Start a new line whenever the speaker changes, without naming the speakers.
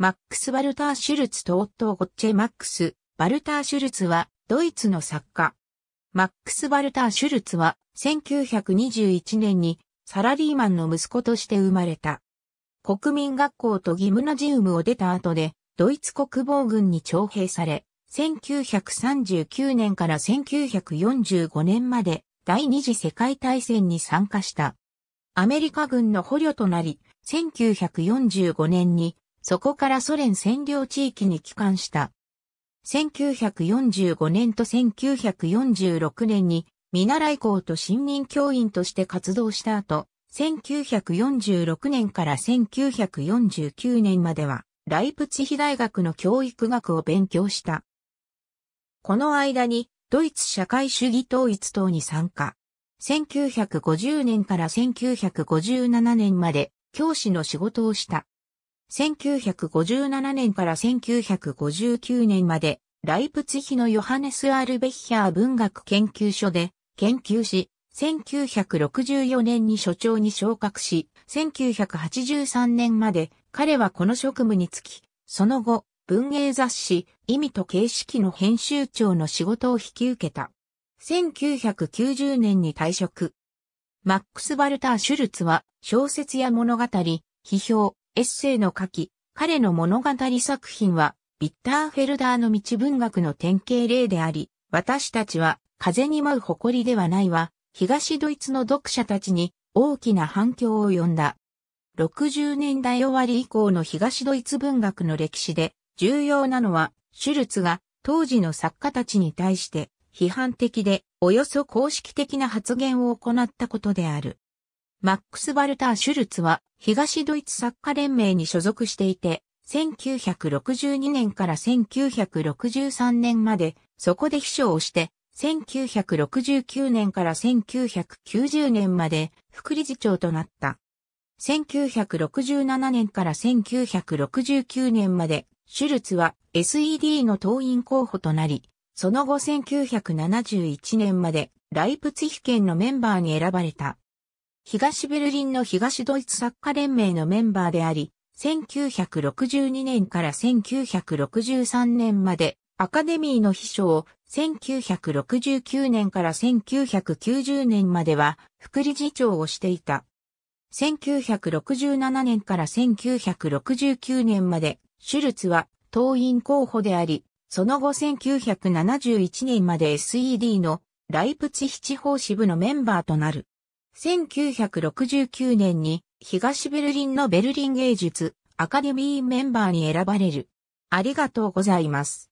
マックス・バルター・シュルツと夫ゴッチェ・マックス・バルター・シュルツは、ドイツの作家。マックス・バルター・シュルツは、1921年に、サラリーマンの息子として生まれた。国民学校とギムナジウムを出た後で、ドイツ国防軍に徴兵され、1939年から1945年まで第二次世界大戦に参加した。アメリカ軍の捕虜となり、1945年にそこからソ連占領地域に帰還した。1945年と1946年に見習い校と新任教員として活動した後、1946年から1949年までは、ライプツヒ大学の教育学を勉強した。この間に、ドイツ社会主義統一党に参加。1950年から1957年まで、教師の仕事をした。1957年から1959年まで、ライプツヒのヨハネス・アルベッヒャー文学研究所で研究し、1964年に所長に昇格し、1983年まで彼はこの職務につき、その後、文芸雑誌、意味と形式の編集長の仕事を引き受けた。1990年に退職。マックス・バルター・シュルツは小説や物語、批評、エッセイの書き、彼の物語作品は、ビッターフェルダーの道文学の典型例であり、私たちは風に舞う誇りではないは、東ドイツの読者たちに大きな反響を呼んだ。60年代終わり以降の東ドイツ文学の歴史で重要なのは、シュルツが当時の作家たちに対して批判的でおよそ公式的な発言を行ったことである。マックス・バルター・シュルツは東ドイツ作家連盟に所属していて、1962年から1963年までそこで秘書をして、1969年から1990年まで副理事長となった。1967年から1969年まで、シュルツは SED の党員候補となり、その後1971年までライプツヒ県のメンバーに選ばれた。東ベルリンの東ドイツ作家連盟のメンバーであり、1962年から1963年までアカデミーの秘書を、1969年から1990年までは副理事長をしていた。1967年から1969年まで、シュルツは党員候補であり、その後1971年まで SED のライプツヒ地方支部のメンバーとなる。1969年に東ベルリンのベルリン芸術アカデミーメンバーに選ばれる。ありがとうございます。